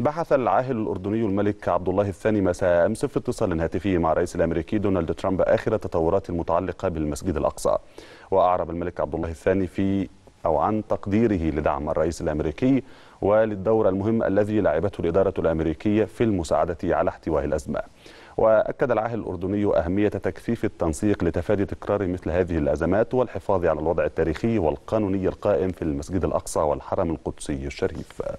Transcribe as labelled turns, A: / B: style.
A: بحث العاهل الأردني الملك عبد الله الثاني مساء أمس في اتصال هاتفي مع الرئيس الأمريكي دونالد ترامب آخر التطورات المتعلقة بالمسجد الأقصى وأعرب الملك عبد الله الثاني في أو عن تقديره لدعم الرئيس الأمريكي وللدور المهم الذي لعبته الإدارة الأمريكية في المساعدة على احتواء الأزمة وأكد العاهل الأردني أهمية تكثيف التنسيق لتفادي تكرار مثل هذه الأزمات والحفاظ على الوضع التاريخي والقانوني القائم في المسجد الأقصى والحرم القدسي الشريف